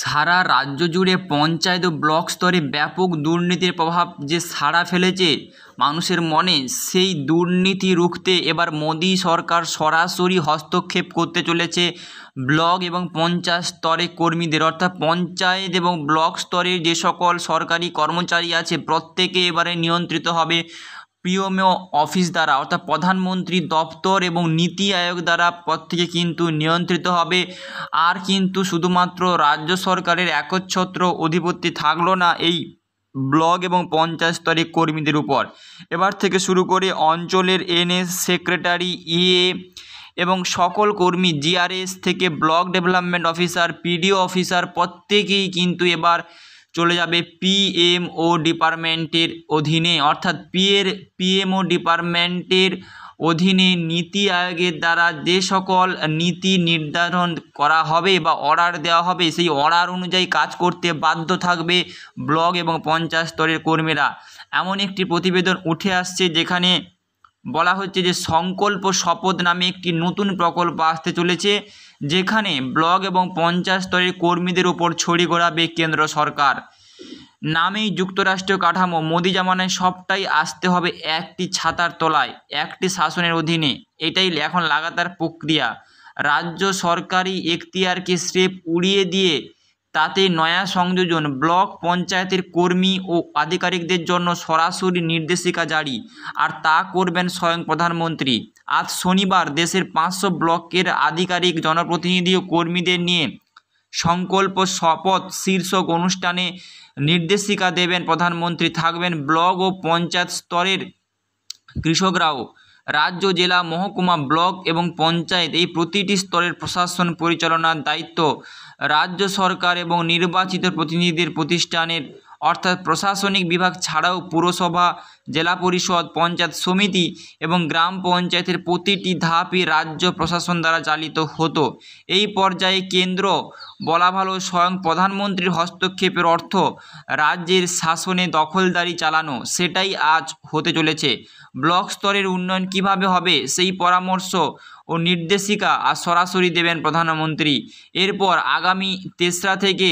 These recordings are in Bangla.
সারা রাজ্য জুড়ে পঞ্চায়েত ও ব্লক স্তরে ব্যাপক দুর্নীতির প্রভাব যে সাড়া ফেলেছে মানুষের মনে সেই দুর্নীতি রুখতে এবার মোদী সরকার সরাসরি হস্তক্ষেপ করতে চলেছে ব্লক এবং পঞ্চায়েত স্তরে কর্মীদের অর্থাৎ পঞ্চায়েত এবং ব্লক স্তরে যে সকল সরকারি কর্মচারী আছে প্রত্যেকে এবারে নিয়ন্ত্রিত হবে পিওমো অফিস দ্বারা অর্থাৎ প্রধানমন্ত্রী দপ্তর এবং নীতি আয়োগ দ্বারা পদ থেকে কিন্তু নিয়ন্ত্রিত হবে আর কিন্তু শুধুমাত্র রাজ্য সরকারের একচ্ছত্র অধিপত্তি থাকলো না এই ব্লক এবং পঞ্চায়েত স্তরে কর্মীদের উপর এবার থেকে শুরু করে অঞ্চলের এনএস সেক্রেটারি ইএ এবং সকল কর্মী জিআরএস থেকে block development officer PDO officer প্রত্যেকেই কিন্তু এবার চলে যাবে পিএমও ডিপার্টমেন্টের অধীনে অর্থাৎ পিএর পিএমও ডিপার্টমেন্টের অধীনে নীতি আয়োগের দ্বারা যে সকল নীতি নির্ধারণ করা হবে বা অর্ডার দেওয়া হবে সেই অর্ডার অনুযায়ী কাজ করতে বাধ্য থাকবে ব্লক এবং পঞ্চায়েত স্তরের কর্মীরা এমন একটি প্রতিবেদন উঠে আসছে যেখানে বলা হচ্ছে যে সংকল্প শপথ নামে একটি নতুন প্রকল্প আসতে চলেছে যেখানে ব্লক এবং পঞ্চায়েত স্তরের কর্মীদের উপর ছড়ি ঘোরাবে কেন্দ্র সরকার নামেই যুক্তরাষ্ট্রীয় কাঠামো মোদি জামানায় সবটাই আসতে হবে একটি ছাতার তলায় একটি শাসনের অধীনে এটাই এখন লাগাতার প্রক্রিয়া রাজ্য সরকারি এখতিয়ারকে স্রেফ উড়িয়ে দিয়ে তাতে নয়া সংযোজন ব্লক পঞ্চায়েতের কর্মী ও আধিকারিকদের জন্য সরাসরি নির্দেশিকা জারি আর তা করবেন স্বয়ং প্রধানমন্ত্রী আজ শনিবার দেশের পাঁচশো ব্লকের আধিকারিক জনপ্রতিনিধি ও কর্মীদের নিয়ে সংকল্প শপথ শীর্ষক অনুষ্ঠানে নির্দেশিকা দেবেন প্রধানমন্ত্রী থাকবেন ব্লক ও পঞ্চায়েত স্তরের কৃষকরাও রাজ্য জেলা মহকুমা ব্লক এবং পঞ্চায়েত এই প্রতিটি স্তরের প্রশাসন পরিচালনার দায়িত্ব রাজ্য সরকার এবং নির্বাচিত প্রতিনিধিদের প্রতিষ্ঠানের অর্থাৎ প্রশাসনিক বিভাগ ছাড়াও পুরসভা জেলা পরিষদ পঞ্চায়েত সমিতি এবং গ্রাম পঞ্চায়েতের প্রতিটি ধাপই রাজ্য প্রশাসন দ্বারা চালিত হতো এই পর্যায়ে কেন্দ্র বলা ভালো স্বয়ং প্রধানমন্ত্রীর হস্তক্ষেপের অর্থ রাজ্যের শাসনে দখলদারি চালানো সেটাই আজ হতে চলেছে ব্লক স্তরের উন্নয়ন কিভাবে হবে সেই পরামর্শ ও নির্দেশিকা আর সরাসরি দেবেন প্রধানমন্ত্রী এরপর আগামী তেসরা থেকে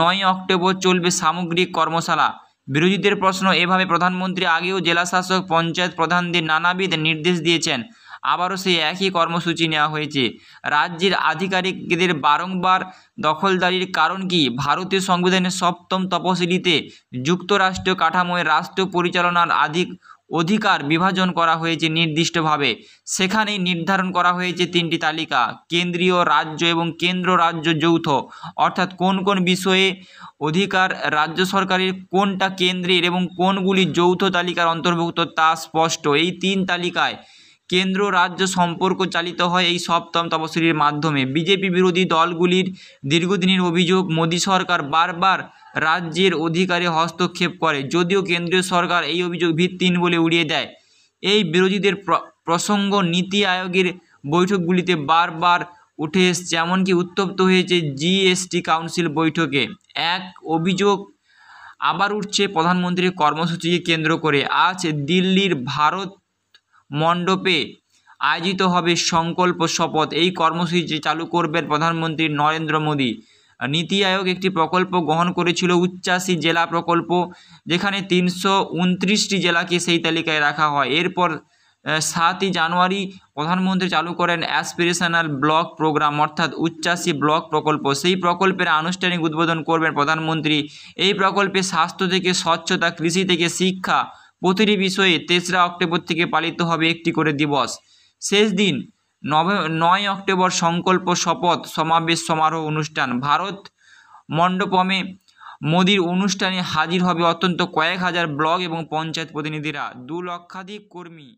নয় অক্টোবর চলবে সামগ্রিক কর্মশালা বিরোধীদের প্রশ্ন এভাবে প্রধানমন্ত্রী আগেও জেলাশাসক পঞ্চায়েত প্রধানদের নানাবিধ নির্দেশ দিয়েছেন আবারও সেই একই কর্মসূচি নেওয়া হয়েছে রাজ্যের আধিকারিকদের বারংবার দখলদারির কারণ কি ভারতীয় সংবিধানের সপ্তম তপশিলিতে যুক্তরাষ্ট্র কাঠামোয় রাষ্ট্র পরিচালনার আধিক অধিকার বিভাজন করা হয়েছে নির্দিষ্টভাবে সেখানেই নির্ধারণ করা হয়েছে তিনটি তালিকা কেন্দ্রীয় রাজ্য এবং কেন্দ্র রাজ্য যৌথ অর্থাৎ কোন কোন বিষয়ে অধিকার রাজ্য সরকারের কোনটা কেন্দ্রের এবং কোনগুলি যৌথ তালিকার অন্তর্ভুক্ত তা স্পষ্ট এই তিন তালিকায় কেন্দ্র রাজ্য সম্পর্ক চালিত হয় এই সপ্তম তপশিলির মাধ্যমে বিজেপি বিরোধী দলগুলির দীর্ঘদিনের অভিযোগ মোদী সরকার বারবার রাজ্যের অধিকারে হস্তক্ষেপ করে যদিও কেন্দ্রীয় সরকার এই অভিযোগ ভিত্তিহীন বলে উড়িয়ে দেয় এই বিরোধীদের প্রসঙ্গ নীতি আয়োগের বৈঠকগুলিতে বারবার উঠে এসছে এমনকি উত্তপ্ত হয়েছে জিএসটি কাউন্সিল বৈঠকে এক অভিযোগ আবার উঠছে প্রধানমন্ত্রীর কর্মসূচিকে কেন্দ্র করে আজ দিল্লির ভারত মণ্ডপে আয়োজিত হবে সংকল্প শপথ এই কর্মসূচি চালু করবেন প্রধানমন্ত্রী নরেন্দ্র মোদী নীতি আয়োগ একটি প্রকল্প গ্রহণ করেছিল উচ্চাশি জেলা প্রকল্প যেখানে তিনশো উনত্রিশটি জেলাকে সেই তালিকায় রাখা হয় এরপর সাতই জানুয়ারি প্রধানমন্ত্রী চালু করেন অ্যাসপিরেশনাল ব্লক প্রোগ্রাম অর্থাৎ উচ্চাশি ব্লক প্রকল্প সেই প্রকল্পের আনুষ্ঠানিক উদ্বোধন করবেন প্রধানমন্ত্রী এই প্রকল্পে স্বাস্থ্য থেকে স্বচ্ছতা কৃষি থেকে শিক্ষা প্রতিটি বিষয়ে তেসরা অক্টোবর থেকে পালিত হবে একটি করে দিবস শেষ দিন নভে নয় অক্টোবর সংকল্প শপথ সমাবেশ সমারোহ অনুষ্ঠান ভারত মণ্ডপমে মোদির অনুষ্ঠানে হাজির হবে অত্যন্ত কয়েক হাজার ব্লক এবং পঞ্চায়েত প্রতিনিধিরা দু লক্ষাধিক কর্মী